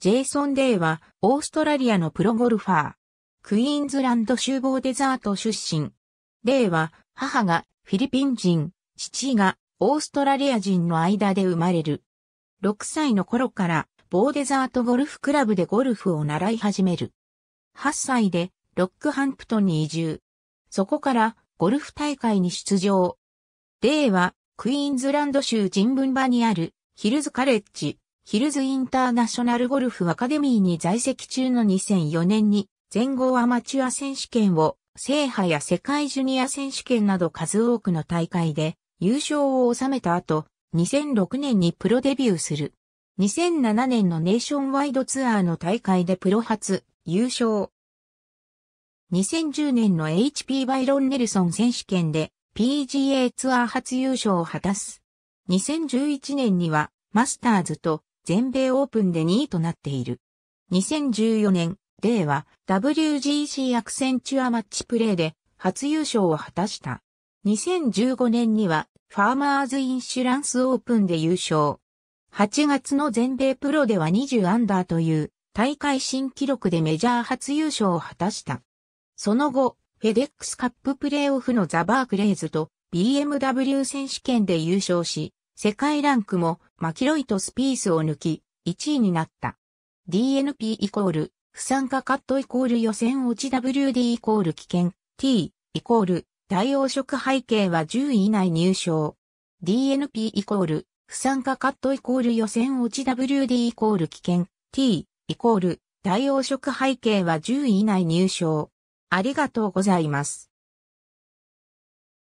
ジェイソン・デイは、オーストラリアのプロゴルファー。クイーンズランド州某デザート出身。デイは、母がフィリピン人、父がオーストラリア人の間で生まれる。6歳の頃から、ボーデザートゴルフクラブでゴルフを習い始める。8歳で、ロックハンプトンに移住。そこから、ゴルフ大会に出場。デイは、クイーンズランド州人文場にある、ヒルズカレッジ、ヒルズインターナショナルゴルフアカデミーに在籍中の2004年に全豪アマチュア選手権を制覇や世界ジュニア選手権など数多くの大会で優勝を収めた後、2006年にプロデビューする。2007年のネーションワイドツアーの大会でプロ初優勝。2010年の HP バイロン・ネルソン選手権で PGA ツアー初優勝を果たす。2011年にはマスターズと全米オープンで2位となっている。2014年、デイは WGC アクセンチュアマッチプレーで初優勝を果たした。2015年にはファーマーズインシュランスオープンで優勝。8月の全米プロでは20アンダーという大会新記録でメジャー初優勝を果たした。その後、フェデックスカッププレイオフのザ・バークレイズと BMW 選手権で優勝し、世界ランクもマキロイとスピースを抜き、1位になった。DNP イコール、不参加カットイコール予選落ち WD イコール危険、T イコール、大黄色背景は10位以内入賞。DNP イコール、不参加カットイコール予選落ち WD イコール危険、T イコール、大黄色背景は10位以内入賞。ありがとうございます。